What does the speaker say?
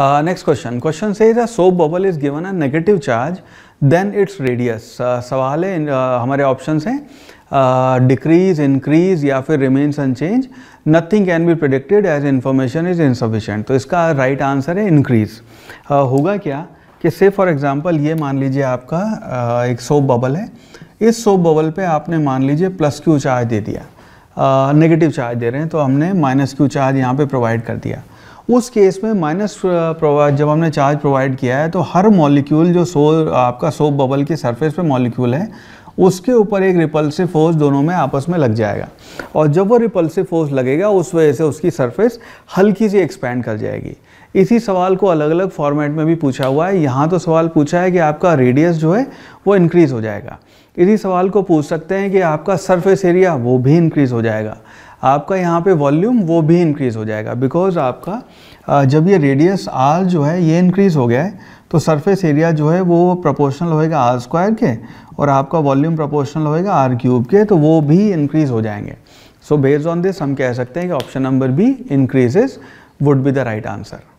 next question question से is a soap bubble is given a negative charge then it's radius सवाल है uh, हमारे option हैं decrease uh, increase या फिर remains unchanged nothing can be predicted as information is insufficient तो इसका right right answer है इंक्रीज uh, होगा क्या कि से फॉर एग्जाम्पल ये मान लीजिए आपका uh, एक सोप बबल है इस सोप बबल पे आपने मान लीजिए प्लस क्यू चार्ज दे दिया नेगेटिव uh, चार्ज दे रहे हैं तो हमने माइनस क्यू चार्ज यहाँ पे प्रोवाइड कर दिया उस केस में माइनस जब हमने चार्ज प्रोवाइड किया है तो हर मॉलिक्यूल जो सो आपका सोप बबल के सरफेस पे मॉलिक्यूल है उसके ऊपर एक रिपल्सिव फोर्स दोनों में आपस में लग जाएगा और जब वो रिपल्सिव फोर्स लगेगा उस वजह से उसकी सरफेस हल्की सी एक्सपेंड कर जाएगी इसी सवाल को अलग अलग फॉर्मेट में भी पूछा हुआ है यहाँ तो सवाल पूछा है कि आपका रेडियस जो है वो इंक्रीज़ हो जाएगा इसी सवाल को पूछ सकते हैं कि आपका सरफेस एरिया वो भी इंक्रीज़ हो जाएगा आपका यहाँ पे वॉल्यूम वो भी इंक्रीज़ हो जाएगा बिकॉज आपका जब ये रेडियस आर जो है ये इंक्रीज़ हो गया है तो सरफेस एरिया जो है वो प्रोपोर्शनल होएगा आर स्क्वायर के और आपका वॉल्यूम प्रोपोर्शनल होएगा आर क्यूब के तो वो भी इंक्रीज़ हो जाएंगे सो बेस्ड ऑन दिस हम कह सकते हैं कि option number B increases would be the right answer